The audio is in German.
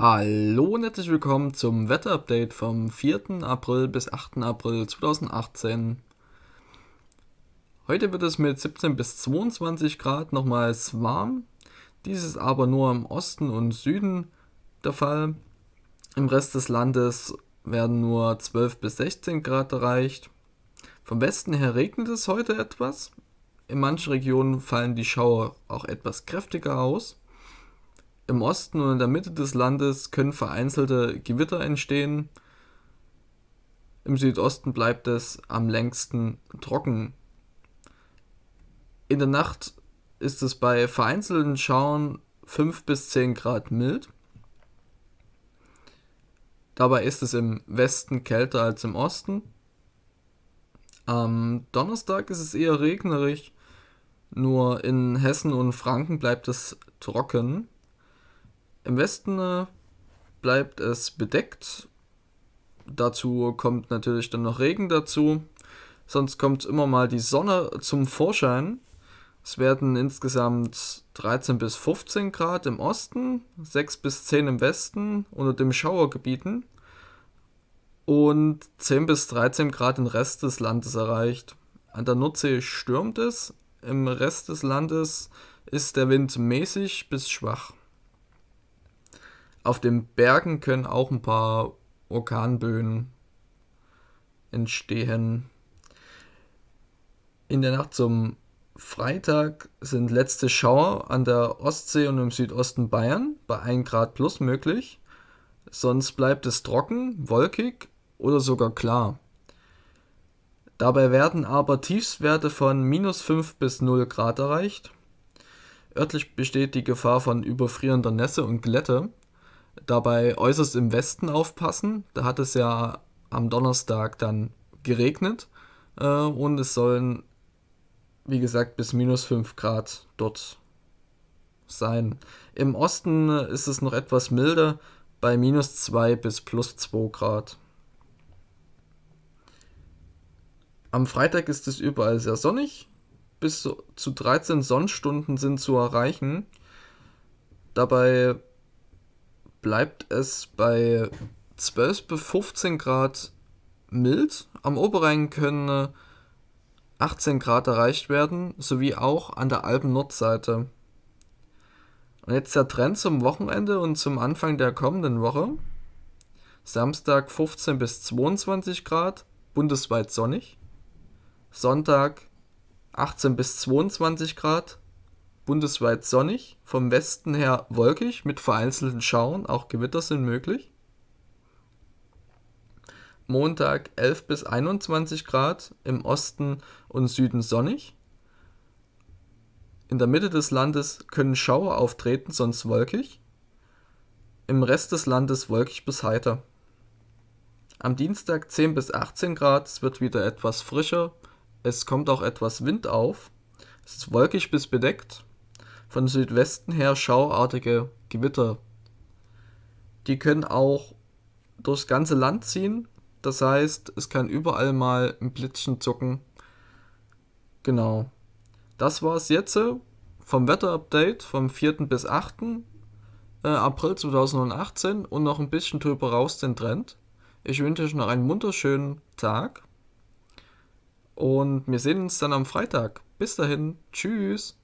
Hallo und herzlich willkommen zum Wetterupdate vom 4. April bis 8. April 2018. Heute wird es mit 17 bis 22 Grad nochmals warm. Dies ist aber nur im Osten und Süden der Fall. Im Rest des Landes werden nur 12 bis 16 Grad erreicht. Vom Westen her regnet es heute etwas. In manchen Regionen fallen die Schauer auch etwas kräftiger aus. Im Osten und in der Mitte des Landes können vereinzelte Gewitter entstehen. Im Südosten bleibt es am längsten trocken. In der Nacht ist es bei vereinzelten Schauern 5 bis 10 Grad mild. Dabei ist es im Westen kälter als im Osten. Am Donnerstag ist es eher regnerig, nur in Hessen und Franken bleibt es trocken. Im Westen äh, bleibt es bedeckt. Dazu kommt natürlich dann noch Regen dazu. Sonst kommt immer mal die Sonne zum Vorschein. Es werden insgesamt 13 bis 15 Grad im Osten, 6 bis 10 im Westen unter dem Schauergebieten und 10 bis 13 Grad im Rest des Landes erreicht. An der Nordsee stürmt es, im Rest des Landes ist der Wind mäßig bis schwach auf den Bergen können auch ein paar Orkanböen entstehen. In der Nacht zum Freitag sind letzte Schauer an der Ostsee und im Südosten Bayern bei 1 Grad plus möglich. Sonst bleibt es trocken, wolkig oder sogar klar. Dabei werden aber Tiefswerte von minus 5 bis 0 Grad erreicht. Örtlich besteht die Gefahr von überfrierender Nässe und Glätte dabei äußerst im Westen aufpassen. Da hat es ja am Donnerstag dann geregnet äh, und es sollen, wie gesagt, bis minus 5 Grad dort sein. Im Osten ist es noch etwas milder, bei minus 2 bis plus 2 Grad. Am Freitag ist es überall sehr sonnig. Bis zu 13 Sonnenstunden sind zu erreichen. Dabei bleibt es bei 12 bis 15 Grad mild. Am Oberrhein können 18 Grad erreicht werden, sowie auch an der Alpen-Nordseite. Und jetzt der Trend zum Wochenende und zum Anfang der kommenden Woche. Samstag 15 bis 22 Grad, bundesweit sonnig. Sonntag 18 bis 22 Grad, bundesweit sonnig, vom Westen her wolkig mit vereinzelten Schauern, auch Gewitter sind möglich. Montag 11 bis 21 Grad, im Osten und Süden sonnig. In der Mitte des Landes können Schauer auftreten, sonst wolkig. Im Rest des Landes wolkig bis heiter. Am Dienstag 10 bis 18 Grad, es wird wieder etwas frischer. Es kommt auch etwas Wind auf. Es ist wolkig bis bedeckt von Südwesten her schauartige Gewitter. Die können auch durchs ganze Land ziehen. Das heißt, es kann überall mal ein Blitzchen zucken. Genau. Das war es jetzt äh, vom Wetterupdate vom 4. bis 8. Äh, April 2018 und noch ein bisschen drüber raus den Trend. Ich wünsche euch noch einen wunderschönen Tag und wir sehen uns dann am Freitag. Bis dahin, tschüss.